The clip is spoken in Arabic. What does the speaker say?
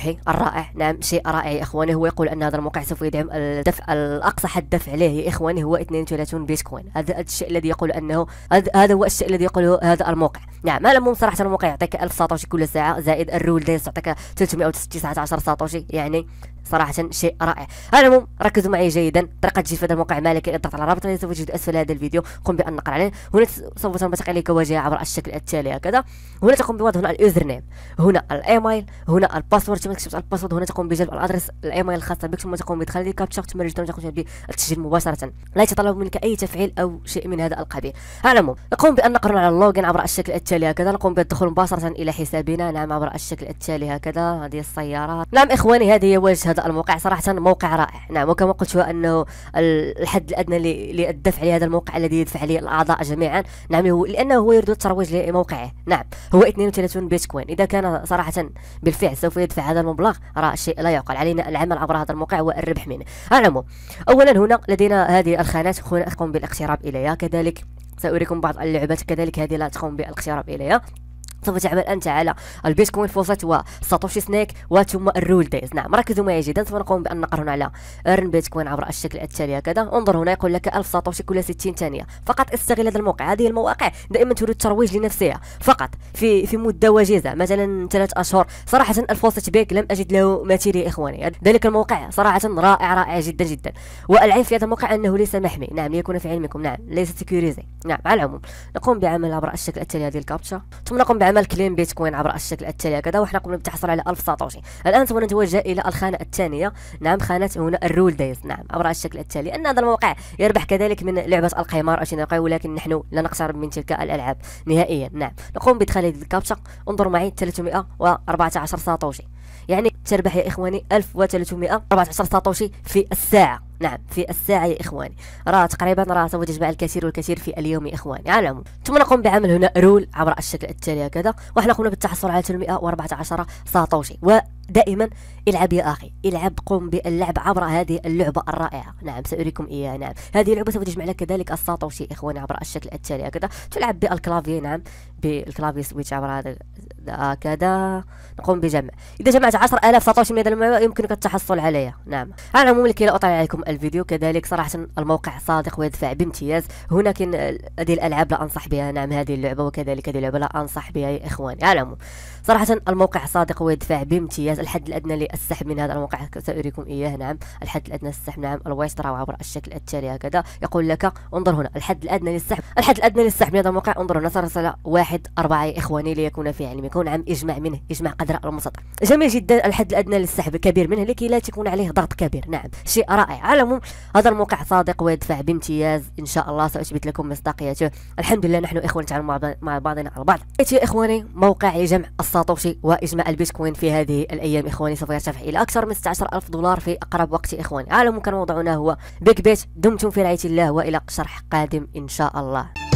ربحي الرائع نعم شيء رائع يا اخواني هو يقول ان هذا الموقع سوف يدعم الدفع الاقصى حد دفع عليه يا اخواني هو 32 بيتكوين هذا الشيء الذي يقول انه هذا هو الشيء الذي يقوله هذا الموقع نعم المهم صراحه الموقع يعطيك 1000 ساتوشي كل ساعه زائد الرول دايس يعطيك 319 ساتوشي يعني صراحة شيء رائع المهم ركزوا معي جيدا طريقة تجي في هذا الموقع مالك اضغط على الرابط الذي سوف تجد أسفل هذا الفيديو قم بأن نقر عليه هنا سوف تنبثق إليك واجهة عبر الشكل التالي هكذا هنا تقوم بوضع هنا اليوزر نيم هنا الايميل هنا الباسورد ثم تكتب الباسورد هنا تقوم بجلب الادرس الايميل الخاصة بك ثم تقوم بإدخال الكابتشا ثم ثم تقوم بالتسجيل مباشرة لا يتطلب منك أي تفعيل أو شيء من هذا القبيل المهم العموم نقوم بأن نقر على اللوجن عبر الشكل التالي هكذا نقوم بالدخول مباشرة إلى حسابنا نعم عبر الشكل التالي هكذا هذه السيارة نعم إخواني هذه هي واجهة هذا الموقع صراحه موقع رائع نعم وكما قلت انه الحد الادنى للدفع لهذا الموقع الذي يدفع عليه الاعضاء جميعا نعم هو لانه هو يريد الترويج لموقعه نعم هو 32 بيتكوين اذا كان صراحه بالفعل سوف يدفع هذا المبلغ راه شيء لا يعقل علينا العمل عبر هذا الموقع والربح منه على العموم اولا هنا لدينا هذه الخانات هنا اقوم بالاقتراب اليها كذلك سأريكم بعض اللعبات كذلك هذه لا تقوم بالاقتراب إليها سوف تعمل انت على البيتكوين فورسات وساتوشي سنيك وثم الرول دايز نعم ركزوا معي جدا سوف نقوم بان نقرن هنا على ارن بيتكوين عبر الشكل التالي هكذا انظر هنا يقول لك 1000 ساتوشي كل 60 ثانيه فقط استغل هذا الموقع هذه المواقع دائما تريد الترويج لنفسها فقط في في مده وجيزه مثلا ثلاث اشهر صراحه الفورسات بيك لم اجد له ماتيري يا اخواني ذلك الموقع صراحه رائع رائع جدا جدا والعيب في هذا الموقع انه ليس محمي نعم ليكون في علمكم نعم ليس سكيوريزي نعم على العموم نقوم بعمل عبر الشكل التالي هذه الكابتشا ثم نقوم بعمل عمل كلين بيتكوين عبر الشكل التالي هكذا وحنا قمنا بالتحصيل على 1000 ساتوشي الان سوف نتوجه الى الخانه الثانيه نعم خانه هنا الرول دايز نعم عبر الشكل التالي ان هذا الموقع يربح كذلك من لعبه القمار الشنقي ولكن نحن لا نقترب من تلك الالعاب نهائيا نعم نقوم بادخال هذه الكابتشا انظر معي 314 ساتوشي يعني تربح يا اخواني 1314 ساتوشي في الساعه نعم في الساعة يا إخواني راه تقريبا راه سوف تجمع الكثير والكثير في اليوم يا إخواني على العموم ثم نقوم بعمل هنا رول عبر الشكل التالي هكذا وحنا قمنا بالتحصل على 314 ساطوشي و دائما العب يا أخي العب قم باللعب عبر هذه اللعبة الرائعة نعم سأريكم إياها نعم هذه اللعبة سوف تجمع لك كذلك الساطوشي إخواني عبر الشكل التالي هكذا تلعب بالكلافي نعم بالكلافي سويتش عبر هذا هكذا نقوم بجمع إذا جمعت 10000 ساطوشي من هذا يمكنك التحصل عليها نعم على العموم لكي لا أطلع عليكم الفيديو كذلك صراحة الموقع صادق ويدفع بامتياز هناك هذه الألعاب لا أنصح بها نعم هذه اللعبة وكذلك هذه اللعبة لا أنصح بها يا إخواني على العموم صراحة الموقع صادق ويدفع بامتياز الحد الادنى للسحب من هذا الموقع ساريكم اياه نعم الحد الادنى للسحب نعم الويست راه عبر الشكل التالي هكذا يقول لك انظر هنا الحد الادنى للسحب الحد الادنى للسحب من هذا الموقع انظر هنا رسالة واحد أربعة إخواني ليكون في علم يكون ونعم إجمع منه إجمع قدر المستطاع جميل جدا الحد الأدنى للسحب كبير منه لكي لا تكون عليه ضغط كبير نعم شيء رائع على العموم هذا الموقع صادق ويدفع بامتياز إن شاء الله سأثبت لكم مصداقيته الحمد لله نحن اخوان نتعاون مع, بعضنا البعض إيه يا إخواني موقع لجمع الساطوشي واجمع البيتكوين في هذه الأيام مئويا اخواني سوف يرتفع الى اكثر من الف دولار في اقرب وقت اخواني اعلم كان موضوعنا هو بيك بيت دمتم في رعايه الله والى شرح قادم ان شاء الله